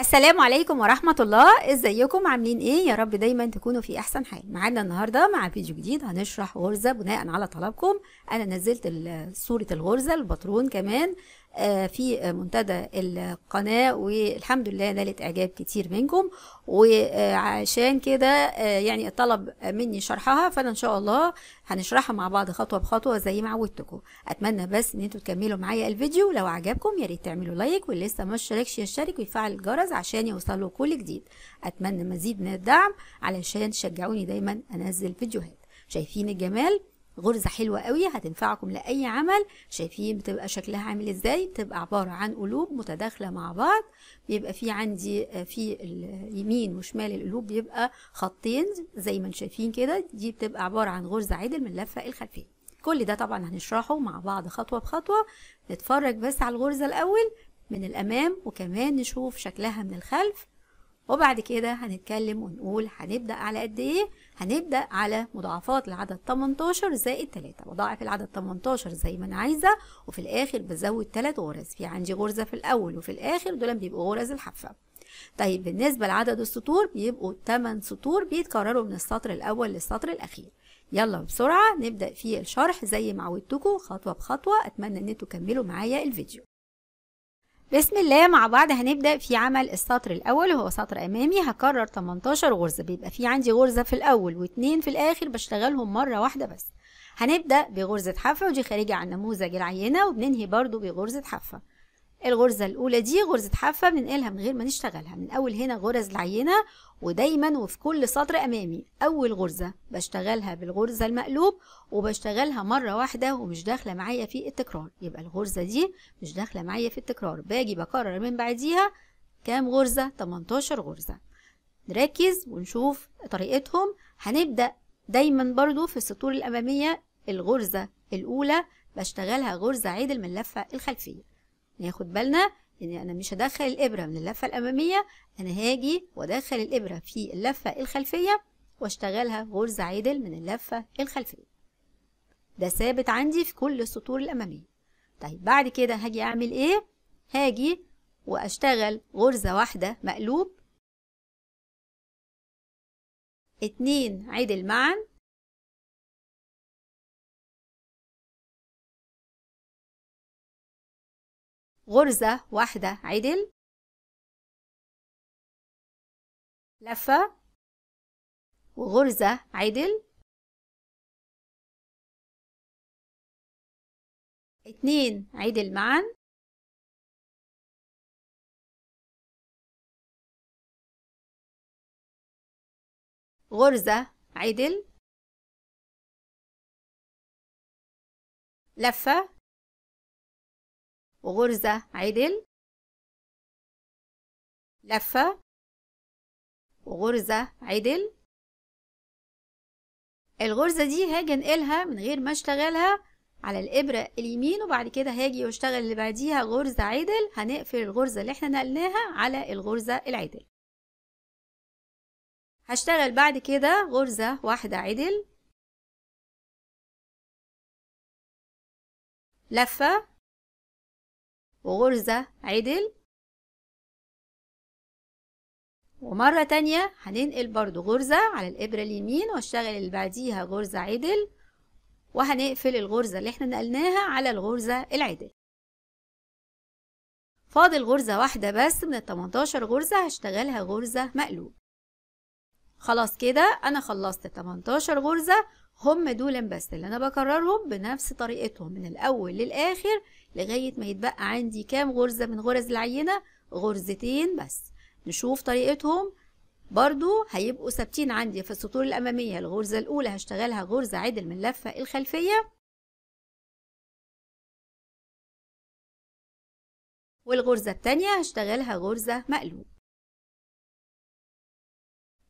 السلام عليكم ورحمة الله ازيكم عاملين ايه يا رب دايما تكونوا في احسن حال معانا النهاردة مع فيديو جديد هنشرح غرزة بناء على طلبكم انا نزلت صورة الغرزة الباترون كمان آه، في منتدى القناة والحمد لله نالت إعجاب كتير منكم وعشان كده آه، يعني طلب مني شرحها فأنا إن شاء الله هنشرحها مع بعض خطوة بخطوة زي ما عودتكم أتمنى بس إن أنتوا تكملوا معايا الفيديو لو عجبكم يا ريت تعملوا لايك واللي لسه ما اشتركش يشترك ويفعل الجرس عشان يوصلوا كل جديد أتمنى مزيد من الدعم علشان تشجعوني دايما أنزل فيديوهات شايفين الجمال غرزة حلوة قوي هتنفعكم لأي عمل شايفين بتبقى شكلها عامل ازاي بتبقى عبارة عن قلوب متداخلة مع بعض بيبقى في عندي آه، في اليمين وشمال القلوب بيبقى خطين زي ما شايفين كده دي بتبقى عبارة عن غرزة عدل من اللفة الخلفية كل ده طبعا هنشرحه مع بعض خطوة بخطوة نتفرج بس على الغرزة الأول من الأمام وكمان نشوف شكلها من الخلف وبعد كده هنتكلم ونقول هنبدأ على قد إيه؟ هنبدأ على مضاعفات العدد 18 زائد 3 بضاعف العدد 18 زي ما أنا عايزة وفي الآخر بزود 3 غرز في عندي غرزة في الأول وفي الآخر دول بيبقوا غرز الحفة طيب بالنسبة لعدد السطور بيبقوا 8 سطور بيتكرروا من السطر الأول للسطر الأخير يلا بسرعة نبدأ في الشرح زي ما عودتكم خطوة بخطوة أتمنى إن انتوا تكملوا معايا الفيديو بسم الله مع بعض هنبدأ في عمل السطر الأول وهو سطر أمامي هكرر 18 غرزة بيبقى في عندي غرزة في الأول واتنين في الآخر بشتغلهم مرة واحدة بس هنبدأ بغرزة حفة ودي خارجة عن نموذج العينة وبننهي برضو بغرزة حفة الغرزة الأولى دي غرزة حافة بننقلها من غير ما نشتغلها من أول هنا غرز العينة ودايما وفي كل سطر أمامي أول غرزة بشتغلها بالغرزة المقلوب وبشتغلها مرة واحدة ومش داخلة معايا في التكرار يبقى الغرزة دي مش داخلة معايا في التكرار باجي بكرر من بعديها كام غرزة 18 غرزة نركز ونشوف طريقتهم هنبدأ دايما برضو في السطور الأمامية الغرزة الأولى بشتغلها غرزة عدل من اللفة الخلفية ناخد بالنا ان انا مش هدخل الابره من اللفه الاماميه انا هاجي وادخل الابره في اللفه الخلفيه واشتغلها غرز عدل من اللفه الخلفيه ده ثابت عندي في كل السطور الاماميه طيب بعد كده هاجي اعمل ايه هاجي واشتغل غرزه واحده مقلوب اتنين عدل معا غرزة واحدة عدل لفة وغرزة عدل اتنين عدل معا غرزة عدل لفة وغرزة عدل لفة وغرزة عدل الغرزة دي هاجي انقلها من غير ما اشتغلها على الإبرة اليمين وبعد كده هاجي واشتغل اللي بعديها غرزة عدل هنقفل الغرزة اللي احنا نقلناها على الغرزة العدل هشتغل بعد كده غرزة واحدة عدل لفة وغرزة عدل ومرة تانية هننقل برضو غرزة على الإبرة اليمين واشتغل اللي بعديها غرزة عدل وهنقفل الغرزة اللي احنا نقلناها على الغرزة العدل فاضل غرزة واحدة بس من التمنتاشر غرزة هشتغلها غرزة مقلوب خلاص كده أنا خلصت التمنتاشر غرزة هم دول بس اللي أنا بكررهم بنفس طريقتهم من الأول للآخر لغاية ما يتبقى عندي كام غرزة من غرز العينة غرزتين بس نشوف طريقتهم برضو هيبقوا ثابتين عندي في السطور الأمامية الغرزة الأولى هشتغلها غرزة عدل من اللفة الخلفية والغرزة التانية هشتغلها غرزة مقلوب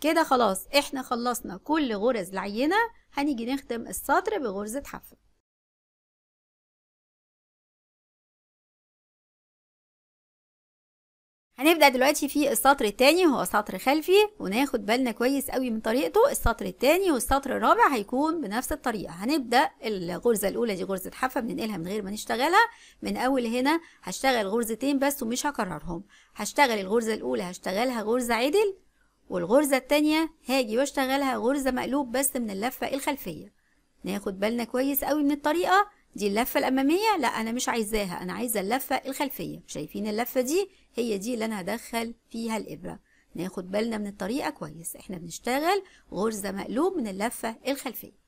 كده خلاص احنا خلصنا كل غرز العينة هنيجي نختم السطر بغرزة حفة هنبدأ دلوقتي في السطر التاني هو سطر خلفي وناخد بالنا كويس قوي من طريقته السطر التاني والسطر الرابع هيكون بنفس الطريقة هنبدأ الغرزة الأولى دي غرزة حافة بننقلها من غير ما نشتغلها من أول هنا هشتغل غرزتين بس ومش هكررهم هشتغل الغرزة الأولى هشتغلها غرزة عدل والغرزة التانية هاجي واشتغلها غرزة مقلوب بس من اللفة الخلفية ناخد بالنا كويس قوي من الطريقة دي اللفة الأمامية لا أنا مش عايزاها أنا عايزة اللفة الخلفية شايفين اللفة دي هي دي اللي أنا هدخل فيها الإبرة ناخد بالنا من الطريقة كويس احنا بنشتغل غرزة مقلوب من اللفة الخلفية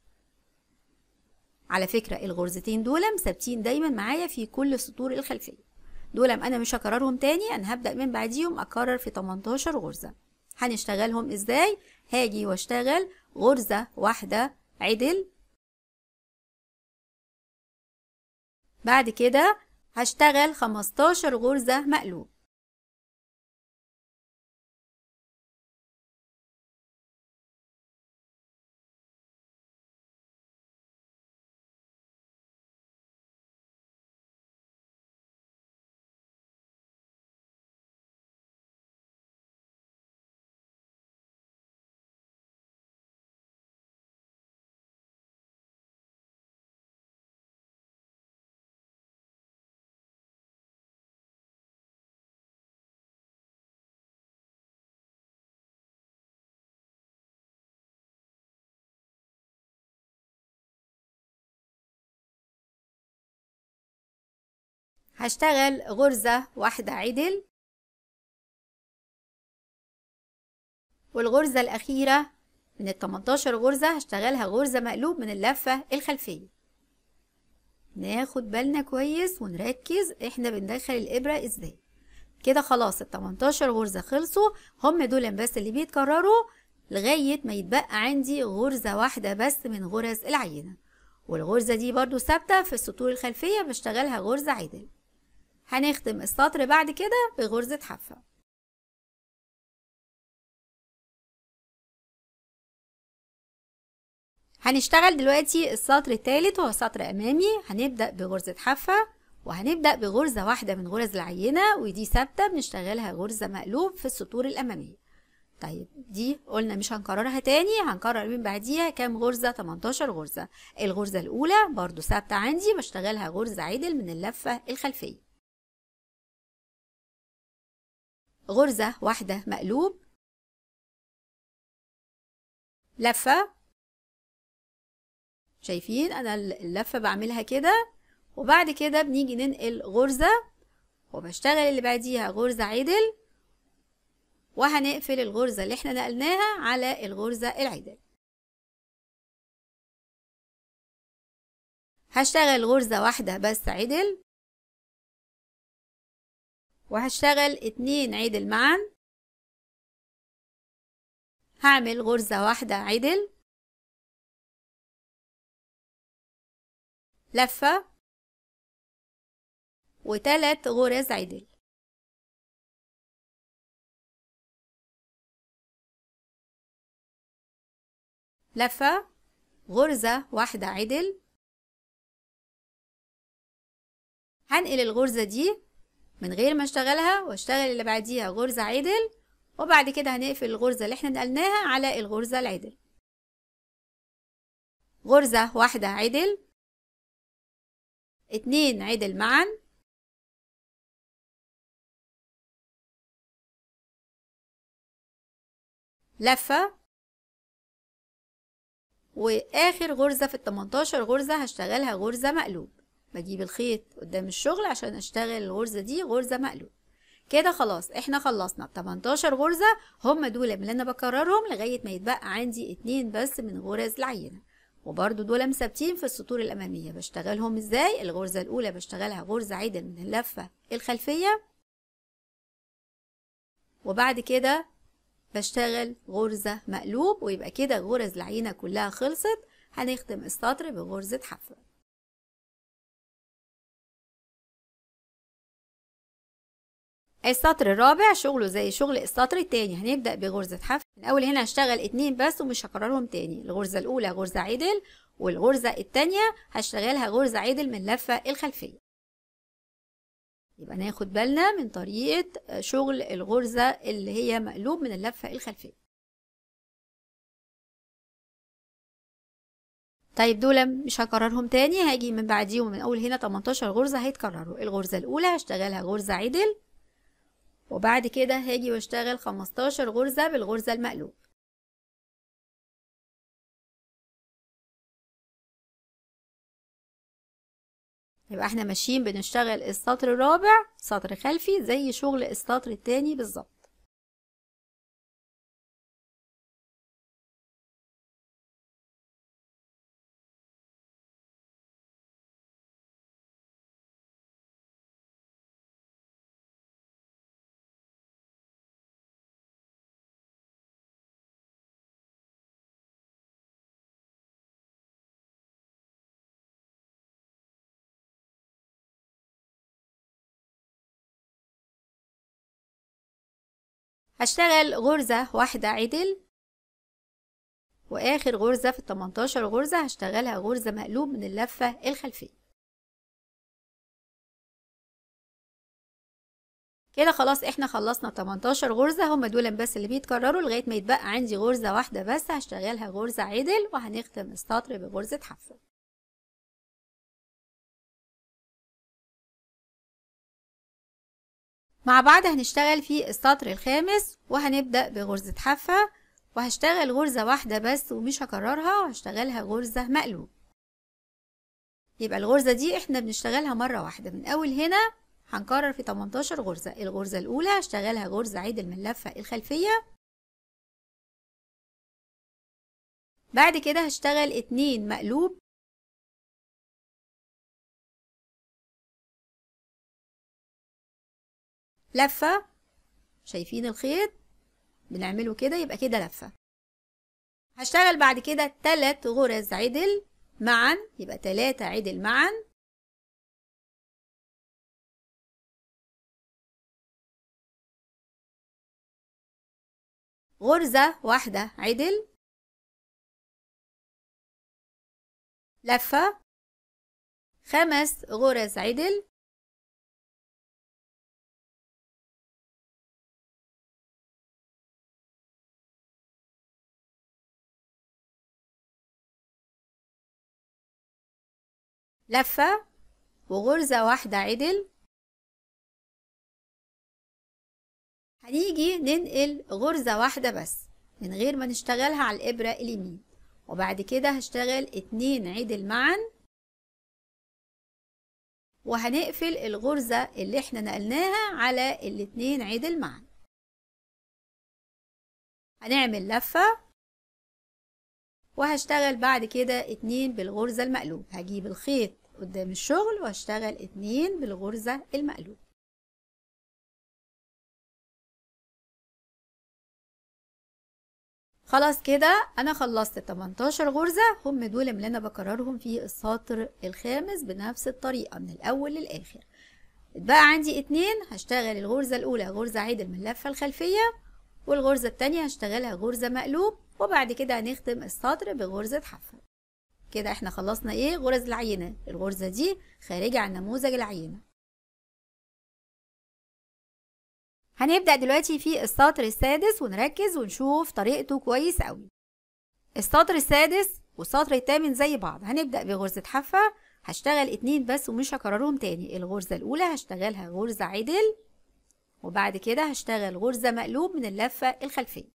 على فكرة الغرزتين دول ثابتين دايما معايا في كل سطور الخلفية دول أنا مش هكررهم تاني أنا هبدأ من بعديهم أكرر في 18 غرزة هنشتغلهم إزاي؟ هاجي واشتغل غرزة واحدة عدل بعد كده هشتغل 15 غرزة مقلوب هشتغل غرزة واحدة عدل والغرزة الأخيرة من ال 18 غرزة هشتغلها غرزة مقلوب من اللفة الخلفية ناخد بالنا كويس ونركز احنا بندخل الإبرة ازاي كده خلاص ال 18 غرزة خلصوا هم دول بس اللي بيتكرروا لغاية ما يتبقى عندي غرزة واحدة بس من غرز العينة والغرزة دي برضو ثابتة في السطور الخلفية بشتغلها غرزة عدل هنختم السطر بعد كده بغرزة حافة هنشتغل دلوقتي السطر التالت وهو سطر أمامي هنبدأ بغرزة حافة وهنبدأ بغرزة واحدة من غرز العينة ودي ثابتة بنشتغلها غرزة مقلوب في السطور الأمامية طيب دي قلنا مش هنكررها تاني هنكرر من بعديها كام غرزة 18 غرزة الغرزة الأولى برضو ثابتة عندي بشتغلها غرزة عدل من اللفة الخلفية غرزة واحدة مقلوب لفة شايفين أنا اللفة بعملها كده وبعد كده بنيجي ننقل غرزة وبشتغل اللي بعديها غرزة عدل وهنقفل الغرزة اللي احنا نقلناها على الغرزة العدل هشتغل غرزة واحدة بس عدل وهشتغل اتنين عدل معا هعمل غرزة واحدة عدل لفة وتلات غرز عدل لفة غرزة واحدة عدل هنقل الغرزة دي من غير ما اشتغلها واشتغل اللي بعديها غرزة عدل وبعد كده هنقفل الغرزة اللي احنا نقلناها على الغرزة العدل غرزة واحدة عدل اتنين عدل معا لفة واخر غرزة في التمنتاشر غرزة هشتغلها غرزة مقلوب بجيب الخيط قدام الشغل عشان اشتغل الغرزة دي غرزة مقلوب كده خلاص احنا خلصنا 18 غرزة هم دول اللي انا بكررهم لغاية ما يتبقى عندي اتنين بس من غرز العينة وبرده دول مثبتين في السطور الامامية بشتغلهم ازاي الغرزة الاولى بشتغلها غرزة عدل من اللفة الخلفية وبعد كده بشتغل غرزة مقلوب ويبقى كده غرز العينة كلها خلصت هنختم السطر بغرزة حفرة السطر الرابع شغله زي شغل السطر التاني هنبدأ بغرزة حفر من أول هنا هشتغل اتنين بس ومش هكررهم تاني الغرزة الأولى غرزة عدل والغرزة التانية هشتغلها غرزة عدل من اللفة الخلفية يبقى ناخد بالنا من طريقة شغل الغرزة اللي هي مقلوب من اللفة الخلفية طيب دول مش هكررهم تاني هاجي من بعديهم من اول هنا 18 غرزه هيتكرروا الغرزه الاولى هشتغلها غرزه عدل وبعد كده هاجي واشتغل 15 غرزة بالغرزة المقلوب يبقى احنا ماشيين بنشتغل السطر الرابع سطر خلفي زي شغل السطر التاني بالظبط هشتغل غرزة واحدة عدل واخر غرزة في التمنتاشر غرزة هشتغلها غرزة مقلوب من اللفة الخلفية كده خلاص احنا خلصنا 18 غرزة هما دول بس اللي بيتكرروا لغاية ما يتبقى عندي غرزة واحدة بس هشتغلها غرزة عدل وهنختم السطر بغرزة حفر مع بعض هنشتغل في السطر الخامس وهنبدأ بغرزة حافة وهشتغل غرزة واحدة بس ومش هكررها وهشتغلها غرزة مقلوب يبقى الغرزة دي احنا بنشتغلها مرة واحدة من اول هنا هنكرر في 18 غرزة الغرزة الاولى هشتغلها غرزة عدل من اللفة الخلفية بعد كده هشتغل اتنين مقلوب لفة شايفين الخيط بنعمله كده يبقى كده لفة هشتغل بعد كده تلات غرز عدل معا يبقى تلاتة عدل معا غرزة واحدة عدل لفة خمس غرز عدل لفة وغرزة واحدة عدل هنيجي ننقل غرزة واحدة بس من غير ما نشتغلها على الإبرة اليمين وبعد كده هشتغل اتنين عدل معا وهنقفل الغرزة اللي احنا نقلناها على الاتنين عدل معا هنعمل لفة وهشتغل بعد كده اتنين بالغرزة المقلوب هجيب الخيط قدام الشغل وهشتغل اتنين بالغرزة المقلوب خلاص كده انا خلصت 18 غرزة هم دول اللي انا بكررهم في السطر الخامس بنفس الطريقة من الاول للاخر بقى عندي اتنين هشتغل الغرزة الاولى غرزة عيد الملفة الخلفية والغرزة التانية هشتغلها غرزة مقلوب وبعد كده هنختم السطر بغرزة حفر كده احنا خلصنا ايه غرز العينة الغرزة دي خارجة عن نموذج العينة هنبدأ دلوقتي في السطر السادس ونركز ونشوف طريقته كويس قوي السطر السادس والسطر التامن زي بعض هنبدأ بغرزة حفة هشتغل اتنين بس ومش هكررهم تاني الغرزة الأولى هشتغلها غرزة عدل وبعد كده هشتغل غرزة مقلوب من اللفة الخلفية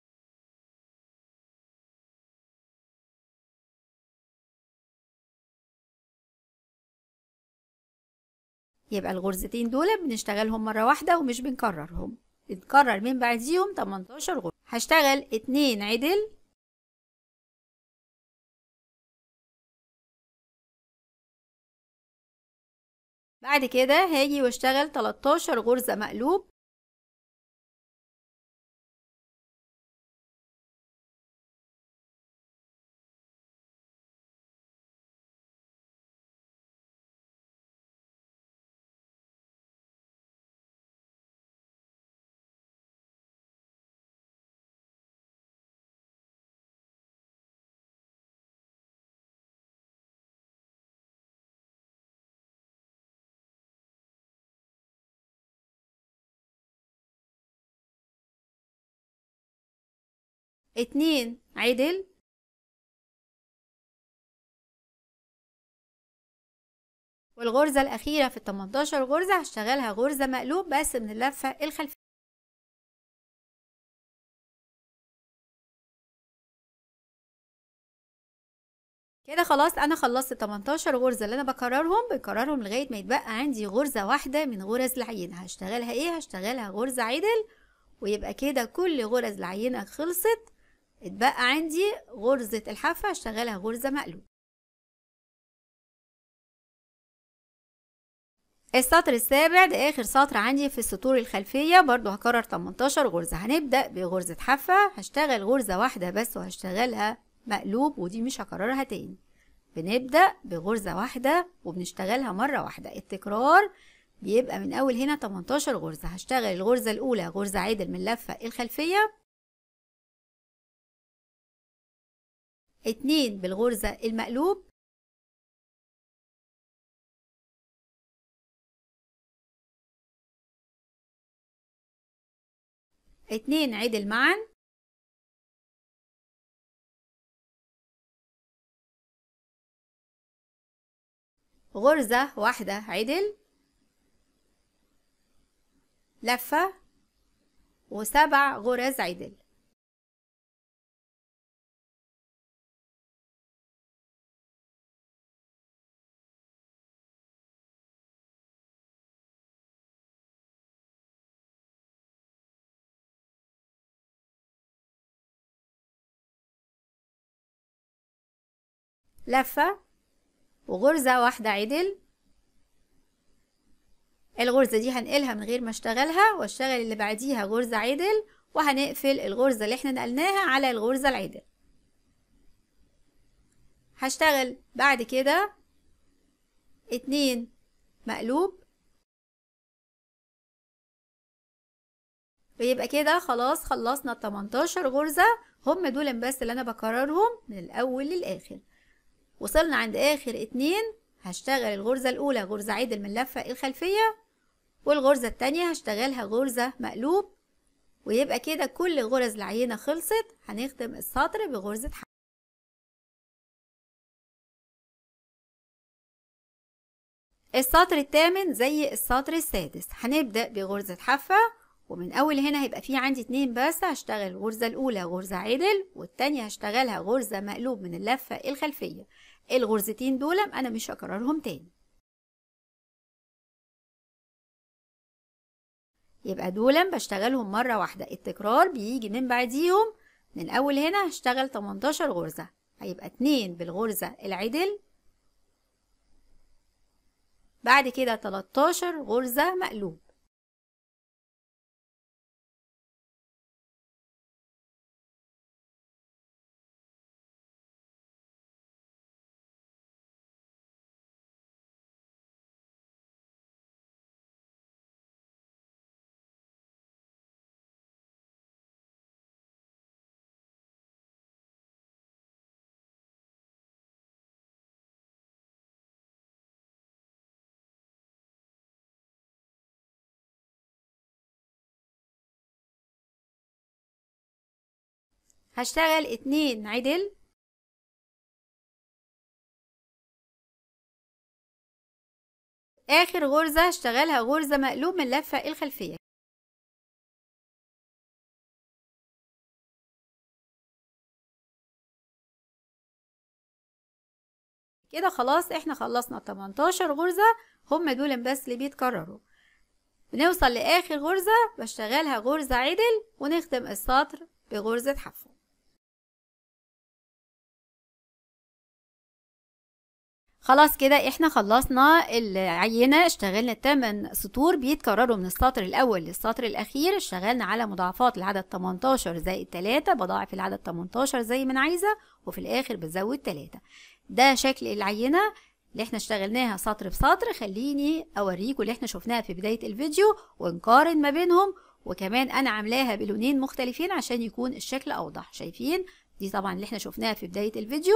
يبقى الغرزتين دول بنشتغلهم مرة واحدة ومش بنكررهم بنكرر من بعديهم 18 غرزة هشتغل اتنين عدل بعد كده هاجي واشتغل 13 غرزة مقلوب اتنين عدل والغرزة الأخيرة في التمنتاشر غرزة هشتغلها غرزة مقلوب بس من اللفة الخلفية كده خلاص أنا خلصت 18 غرزة اللي أنا بكررهم بكررهم لغاية ما يتبقى عندي غرزة واحدة من غرز العينة هشتغلها إيه؟ هشتغلها غرزة عدل ويبقى كده كل غرز العينة خلصت اتبقى عندي غرزة الحافة هشتغلها غرزة مقلوب السطر السابع ده اخر سطر عندي في السطور الخلفية برضو هكرر 18 غرزة هنبدأ بغرزة حافة هشتغل غرزة واحدة بس وهشتغلها مقلوب ودي مش هكررها تاني بنبدأ بغرزة واحدة وبنشتغلها مرة واحدة التكرار بيبقى من اول هنا 18 غرزة هشتغل الغرزة الاولى غرزة عدل من اللفة الخلفية اتنين بالغرزة المقلوب اتنين عدل معا غرزة واحدة عدل لفة وسبع غرز عدل لفة وغرزة واحدة عدل الغرزة دي هنقلها من غير ما اشتغلها واشتغل اللي بعديها غرزة عدل وهنقفل الغرزة اللي احنا نقلناها على الغرزة العدل هشتغل بعد كده اتنين مقلوب ويبقى كده خلاص خلصنا 18 غرزة هم دول بس اللي انا بكررهم من الاول للاخر وصلنا عند آخر اتنين هشتغل الغرزة الأولى غرزة عدل من اللفة الخلفية والغرزة التانية هشتغلها غرزة مقلوب ويبقى كده كل غرز العينة خلصت هنختم السطر بغرزة حلقة السطر التامن زي السطر السادس هنبدأ بغرزة حفة ومن أول هنا هيبقى في عندي اتنين بس هشتغل الغرزة الأولى غرزة عدل والتانية هشتغلها غرزة مقلوب من اللفة الخلفية الغرزتين دول انا مش هكررهم تاني يبقى دول بشتغلهم مرة واحدة التكرار بيجي من بعديهم من اول هنا هشتغل 18 غرزة هيبقى 2 بالغرزة العدل بعد كده 13 غرزة مقلوب هشتغل اتنين عدل آخر غرزة هشتغلها غرزة مقلوب من اللفة الخلفية كده خلاص احنا خلصنا 18 غرزة هم دول بس اللي بيتكرروا بنوصل لآخر غرزة بشتغلها غرزة عدل ونختم السطر بغرزة حفو خلاص كده احنا خلصنا العينة اشتغلنا التمن سطور بيتكرروا من السطر الاول للسطر الاخير اشتغلنا على مضاعفات العدد 18 زائد 3 بضاعف العدد 18 زي ما انا عايزة وفي الاخر بزود 3 ده شكل العينة اللي احنا اشتغلناها سطر بسطر خليني اوريكم اللي احنا شفناها في بداية الفيديو ونقارن ما بينهم وكمان انا عاملاها بلونين مختلفين عشان يكون الشكل اوضح شايفين دي طبعا اللي احنا شفناها في بداية الفيديو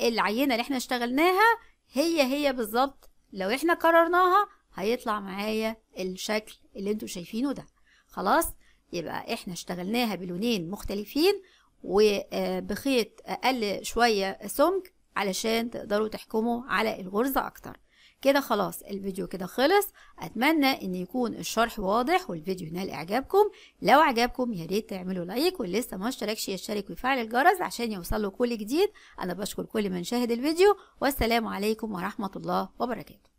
العينة اللي احنا اشتغلناها هي هي بالظبط لو احنا كررناها هيطلع معايا الشكل اللي انتوا شايفينه ده خلاص يبقى احنا اشتغلناها بلونين مختلفين وبخيط آه، اقل شويه سمك علشان تقدروا تحكموا على الغرزه اكتر كده خلاص الفيديو كده خلص اتمنى ان يكون الشرح واضح والفيديو نال اعجابكم لو عجبكم يا ريت تعملوا لايك واللي لسه ما اشتركش يشترك ويفعل الجرس عشان يوصل له كل جديد انا بشكر كل من شاهد الفيديو والسلام عليكم ورحمه الله وبركاته